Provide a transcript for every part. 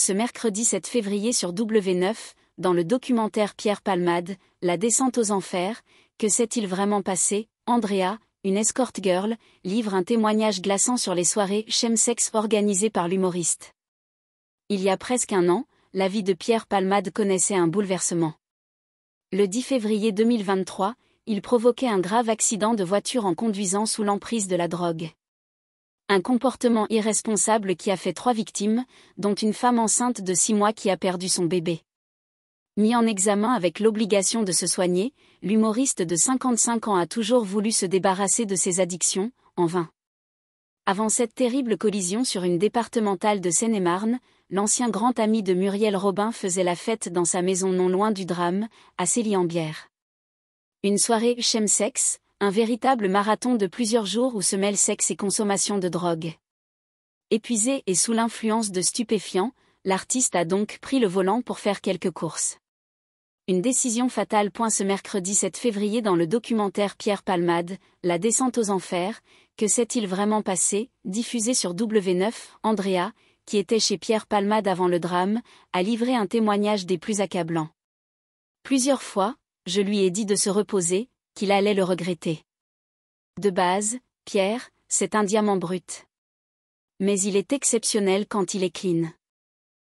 ce mercredi 7 février sur W9, dans le documentaire Pierre Palmade, La descente aux enfers, Que s'est-il vraiment passé Andrea, une escort girl, livre un témoignage glaçant sur les soirées chemsex organisées par l'humoriste. Il y a presque un an, la vie de Pierre Palmade connaissait un bouleversement. Le 10 février 2023, il provoquait un grave accident de voiture en conduisant sous l'emprise de la drogue un comportement irresponsable qui a fait trois victimes, dont une femme enceinte de six mois qui a perdu son bébé. Mis en examen avec l'obligation de se soigner, l'humoriste de 55 ans a toujours voulu se débarrasser de ses addictions, en vain. Avant cette terrible collision sur une départementale de Seine-et-Marne, l'ancien grand ami de Muriel Robin faisait la fête dans sa maison non loin du drame, à Célie-en-Bière. Une soirée chemsex, un véritable marathon de plusieurs jours où se mêlent sexe et consommation de drogue. Épuisé et sous l'influence de stupéfiants, l'artiste a donc pris le volant pour faire quelques courses. Une décision fatale. Point ce mercredi 7 février dans le documentaire Pierre Palmade, La descente aux enfers, que s'est-il vraiment passé, diffusé sur W9, Andrea, qui était chez Pierre Palmade avant le drame, a livré un témoignage des plus accablants. Plusieurs fois, je lui ai dit de se reposer, qu'il allait le regretter. De base, Pierre, c'est un diamant brut. Mais il est exceptionnel quand il est clean.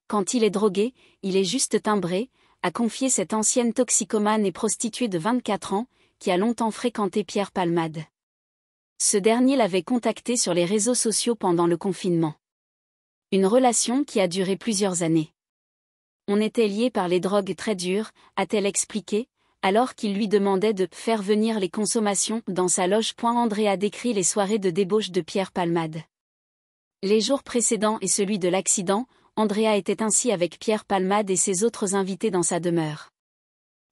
Quand il est drogué, il est juste timbré, a confié cette ancienne toxicomane et prostituée de 24 ans, qui a longtemps fréquenté Pierre Palmade. Ce dernier l'avait contacté sur les réseaux sociaux pendant le confinement. Une relation qui a duré plusieurs années. On était liés par les drogues très dures, a-t-elle expliqué, alors qu'il lui demandait de faire venir les consommations dans sa loge. André décrit les soirées de débauche de Pierre Palmade. Les jours précédents et celui de l'accident, Andrea était ainsi avec Pierre Palmade et ses autres invités dans sa demeure.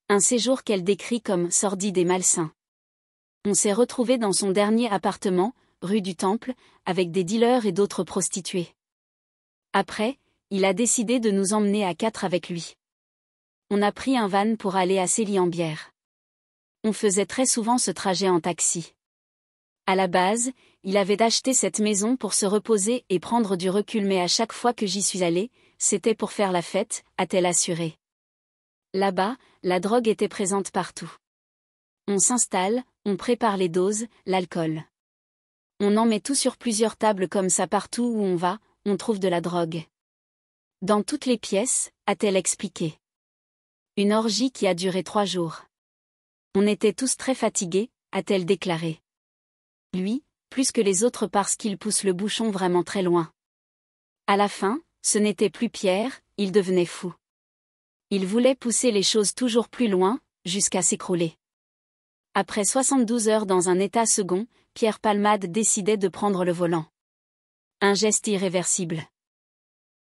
Un séjour qu'elle décrit comme sordide et malsain. On s'est retrouvé dans son dernier appartement, rue du Temple, avec des dealers et d'autres prostituées. Après, il a décidé de nous emmener à quatre avec lui on a pris un van pour aller à Célie-en-Bière. On faisait très souvent ce trajet en taxi. À la base, il avait acheté cette maison pour se reposer et prendre du recul mais à chaque fois que j'y suis allée, c'était pour faire la fête, a-t-elle assuré. Là-bas, la drogue était présente partout. On s'installe, on prépare les doses, l'alcool. On en met tout sur plusieurs tables comme ça partout où on va, on trouve de la drogue. Dans toutes les pièces, a-t-elle expliqué. Une orgie qui a duré trois jours. On était tous très fatigués, a-t-elle déclaré. Lui, plus que les autres parce qu'il pousse le bouchon vraiment très loin. À la fin, ce n'était plus Pierre, il devenait fou. Il voulait pousser les choses toujours plus loin, jusqu'à s'écrouler. Après 72 heures dans un état second, Pierre Palmade décidait de prendre le volant. Un geste irréversible.